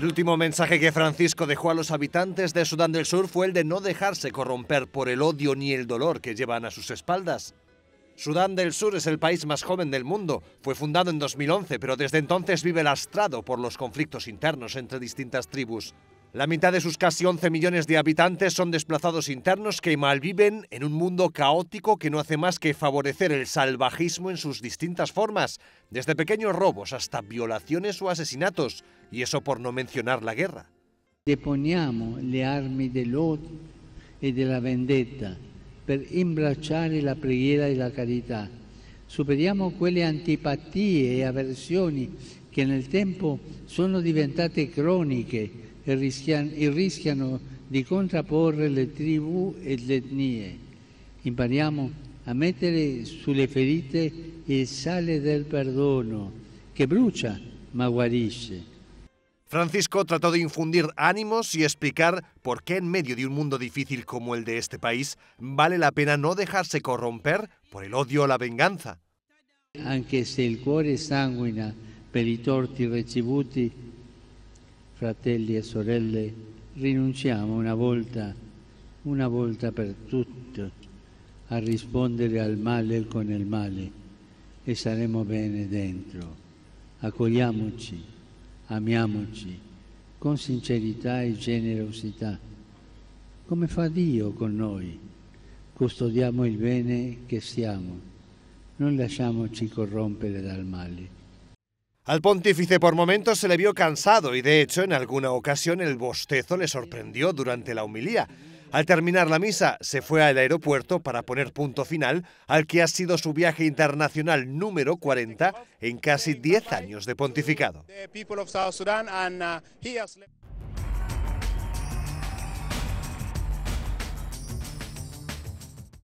El último mensaje que Francisco dejó a los habitantes de Sudán del Sur fue el de no dejarse corromper por el odio ni el dolor que llevan a sus espaldas. Sudán del Sur es el país más joven del mundo. Fue fundado en 2011, pero desde entonces vive lastrado por los conflictos internos entre distintas tribus. La mitad de sus casi 11 millones de habitantes son desplazados internos que malviven en un mundo caótico que no hace más que favorecer el salvajismo en sus distintas formas, desde pequeños robos hasta violaciones o asesinatos, y eso por no mencionar la guerra. Deponiamo le armi y de la vendetta per imbracciare la preghiera y e la carità. Superiamo quelle antipatie e avversioni che nel tempo sono diventate croniche rischiano di contrapporre le tribù e le etnie. Impariamo a mettere sulle ferite il sale del perdono ...que brucia ma guarisce. Francisco trató de infundir ánimos y explicar por qué en medio de un mundo difícil como el de este país vale la pena no dejarse corromper por el odio o la venganza. "...aunque se el cuore sanguina per i torti ricevuti fratelli e sorelle, rinunciamo una volta, una volta per tutte, a rispondere al male con il male e saremo bene dentro. Accogliamoci, amiamoci con sincerità e generosità, come fa Dio con noi. Custodiamo il bene che siamo, non lasciamoci corrompere dal male. Al pontífice por momentos se le vio cansado y de hecho en alguna ocasión el bostezo le sorprendió durante la humilía. Al terminar la misa se fue al aeropuerto para poner punto final al que ha sido su viaje internacional número 40 en casi 10 años de pontificado.